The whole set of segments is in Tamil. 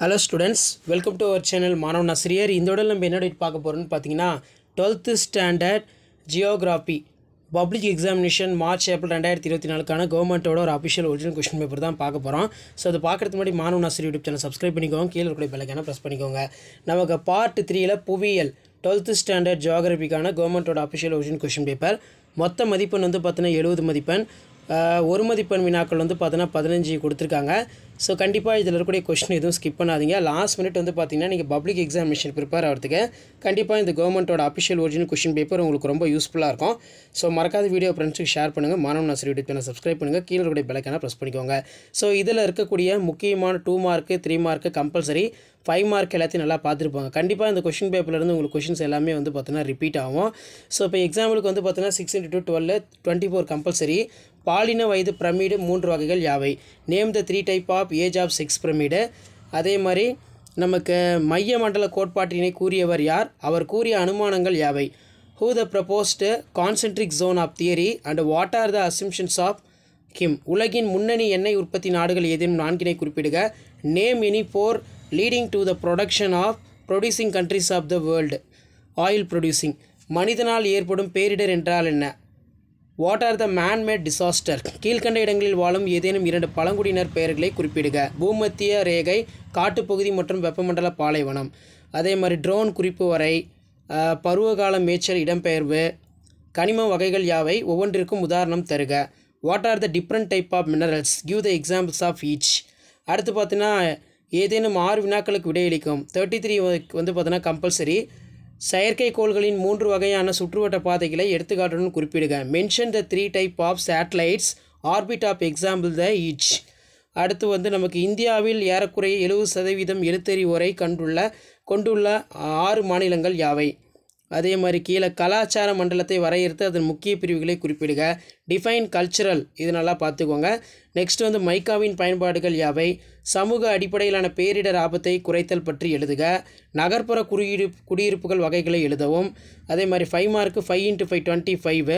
hello students welcome to our channel மாணவன் ஆசிரியர் இந்த உடல் நம்ம என்ன டேட் பார்க்க போகிறோன்னு பார்த்தீங்கன்னா twelfth standard geography public examination March April ரெண்டாயிரத்தி இருபத்தி நாலுக்கான கவர்மெண்ட்டோட ஒரு அஃபிஷியல் ஒரிஜினல் கொஸ்டின் பேப்பர் தான் பார்க்க போகிறோம் ஸோ அதை பார்க்குறதுக்கு முன்னாடி மாணவன் ஆசிரியர் யூடியூப் சேனல் சப்ஸ்கிரைப் பண்ணிக்கோங்க கீழே இருக்கிற பெலக்கான ப்ரெஸ் பண்ணிக்கோங்க நமக்கு பார்ட் த்ரீயில் புவியியல் டுவெல்த்து ஸ்டாண்டர்ட் ஜியோகிராஃபிக்கான கவர்மெண்ட்டோட அஃபிஷியல் ஒரிஜினல் கொஸ்டின் பேப்பர் மொத்த மதிப்பெண் வந்து பார்த்தீங்கன்னா எழுபது மதிப்பெண் ஒரு மதிப்பெண் வினாக்கள் வந்து பார்த்தீங்கன்னா பதினஞ்சு கொடுத்துருக்காங்க ஸோ கண்டிப்பாக இதில் இருக்கக்கூடிய கொஷின் எதுவும் ஸ்கிப் பண்ணாதீங்க லாஸ்ட் மினிட் வந்து பார்த்தீங்கன்னா நீங்கள் பப்ளிக் எக்ஸாமினேஷன் ப்ரிப்பேர் ஆகிறதுக்கு கண்டிப்பாக இந்த கவர்மெண்ட்டோட அஃபிஷியல் ஒரிஜினல் கொஷின் பேப்பர் உங்களுக்கு ரொம்ப யூஸ்ஃபுல்லாக இருக்கும் ஸோ மறக்காத வீடியோ ஃப்ரெண்ட்ஸுக்கு ஷேர் பண்ணுங்கள் மாணவ ஆசிரியர் யூடியூப் சேனல் சப்ஸ்கிரைப் பண்ணுங்கள் கீழே இருக்கக்கூடிய பெலக்கான ப்ரெஸ் பண்ணிக்கோங்க ஸோ இதில் இருக்கக்கூடிய முக்கியமான two mark three mark compulsory five mark எல்லாத்தையும் நல்லா பார்த்துருப்பாங்க கண்டிப்பாக இந்த கொஷின் பேப்பர்லேருந்து உங்களுக்கு கொஷின்ஸ் எல்லாமே வந்து பார்த்தீங்கன்னா ரிப்பீட் ஆகும் ஸோ இப்போ எக்ஸாம்பிளுக்கு வந்து பார்த்தீங்கன்னா six into two twelve twenty four compulsory பாலின வயது பிரமிடு மூன்று வகைகள் யாவை name the three type of age of sex pyramid அதே மாதிரி நமக்கு மைய மண்டல கோட்பாட்டினை கூறியவர் யார் அவர் கூறிய அனுமானங்கள் யாவை who the proposed concentric zone of theory and what are the assumptions of கிம் உலகின் முன்னணி எண்ணெய் உற்பத்தி நாடுகள் ஏதேனும் நான்கினை குறிப்பிடுக name any four leading to the production of producing countries of the world oil producing மனிதனால் ஏற்படும் பேரிடர் என்றால் என்ன what are the manmade disaster கீழ்கண்ட இடங்களில் வாழும் ஏதேனும் இரண்டு பழங்குடியினர் பெயர்களை குறிப்பிடுக பூமத்திய ரேகை காட்டுப்பகுதி மற்றும் வெப்பமண்டல பாலைவனம் அதே மாதிரி ட்ரோன் குறிப்பு வரை பருவகால மேய்ச்சல் இடம்பெயர்வு கனிம வகைகள் யாவை ஒவ்வொன்றிற்கும் உதாரணம் தருக what are the different type of minerals give the examples of each அடுத்து பார்த்தீங்கன்னா ஏதேனும் ஆறு வினாக்களுக்கு விடையளிக்கும் தேர்ட்டி த்ரீ வந்து பார்த்தோன்னா கம்பல்சரி செயற்கைக்கோள்களின் மூன்று வகையான சுற்றுவட்ட பாதைகளை எடுத்துக்காட்டுடன் குறிப்பிடுக mention the three type of satellites orbit of example the each அடுத்து வந்து நமக்கு இந்தியாவில் ஏறக்குறைய எழுபது சதவீதம் எழுத்தறிவோரை கண்டுள்ள கொண்டுள்ள ஆறு மாநிலங்கள் யாவை அதே மாதிரி கீழே கலாச்சார மண்டலத்தை வரையறுத்து அதன் முக்கிய பிரிவுகளை குறிப்பிடுக டிஃபைன் கல்ச்சுரல் இது நல்லா பார்த்துக்கோங்க நெக்ஸ்ட் வந்து மைக்காவின் பயன்பாடுகள் யாவை சமூக அடிப்படையிலான பேரிடர் ஆபத்தை குறைத்தல் பற்றி எழுதுக நகர்ப்புற குடியிரு குடியிருப்புகள் வகைகளை எழுதவும் அதே மாதிரி five mark five into five twenty five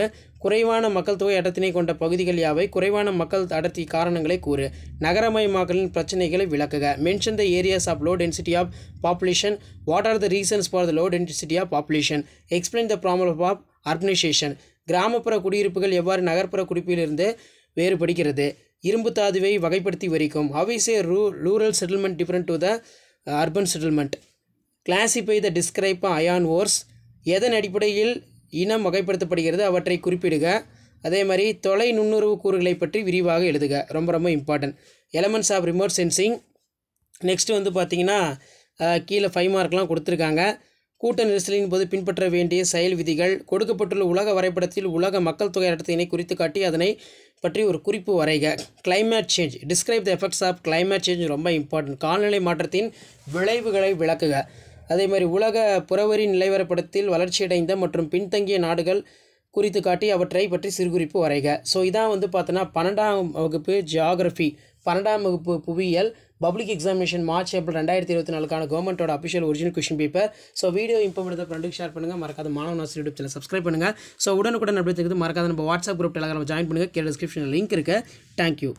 குறைவான மக்கள் தொகை அடர்த்தினை கொண்ட பகுதிகள் யாவை குறைவான மக்கள் அடர்த்தி காரணங்களை கூறு நகரமயமாக்கலின் பிரச்சனைகளை விளக்குக mention the areas of low density of population what are the reasons for the low density of population explain the problem of urbanisation கிராமப்புற குடியிருப்புகள் எவ்வாறு நகர்ப்புற குடிப்பிலிருந்து வேறுபடுகிறது இரும்பு தாதுவை வகைப்படுத்தி வரிக்கும் ஹவ் இஸ் ஏ ரூ rural settlement different to the urban settlement classify the describe iron ores எதன் அடிப்படையில் இனம் வகைப்படுத்தப்படுகிறது அவற்றை குறிப்பிடுக அதே மாதிரி தொலை நுண்ணுறவு கூறுகளை பற்றி விரிவாக எழுதுக ரொம்ப ரொம்ப important elements of remote sensing next வந்து பார்த்திங்கன்னா கீழே ஃபைவ் மார்க்லாம் கொடுத்துருக்காங்க கூட்ட நெரிசலின் போது பின்பற்ற வேண்டிய செயல் விதிகள் கொடுக்கப்பட்டுள்ள உலக வரைபடத்தில் உலக மக்கள் தொகை இடத்தினை குறித்து காட்டி அதனை பற்றி ஒரு குறிப்பு வரைக climate change describe the effects of climate change ரொம்ப இம்பார்ட்டன்ட் காலநிலை மாற்றத்தின் விளைவுகளை விளக்குக அதே மாதிரி உலக புறவரி நிலைவரப்படத்தில் வளர்ச்சியடைந்த மற்றும் பின்தங்கிய நாடுகள் குறித்து காட்டி அவற்றை பற்றி சிறுகுறிப்பு வரைக ஸோ இதான் வந்து பார்த்தோன்னா பன்னெண்டாம் வகுப்பு ஜியாகிரஃபி பன்னெண்டாம் வகுப்பு புவியியல் பப்ளிக் எக்ஸாமினேஷன் மார்ச் ஏப்ரல் ரெண்டாயிரத்தி இருபத்தி நாலுக்கான கவர்மெண்ட்டோட official original question paper so video important ஃப்ரெண்டுக்கு ஷேர் பண்ணுங்கள் மறக்காத மாணவன் ஆசிரியர் யூடியூப் சேனல் சப்ஸ்கிரைப் பண்ணுங்கள் ஸோ உடனுக்குடன் அப்படி தெரிஞ்சது மறக்காத நம்ம வாட்ஸ்அப் குரூப் டெலகிராம் ஜாயின் பண்ணுங்கள் கீழே டிஸ்கிரிப்ஷனில் லிங்க் இருக்குது தேங்க்யூ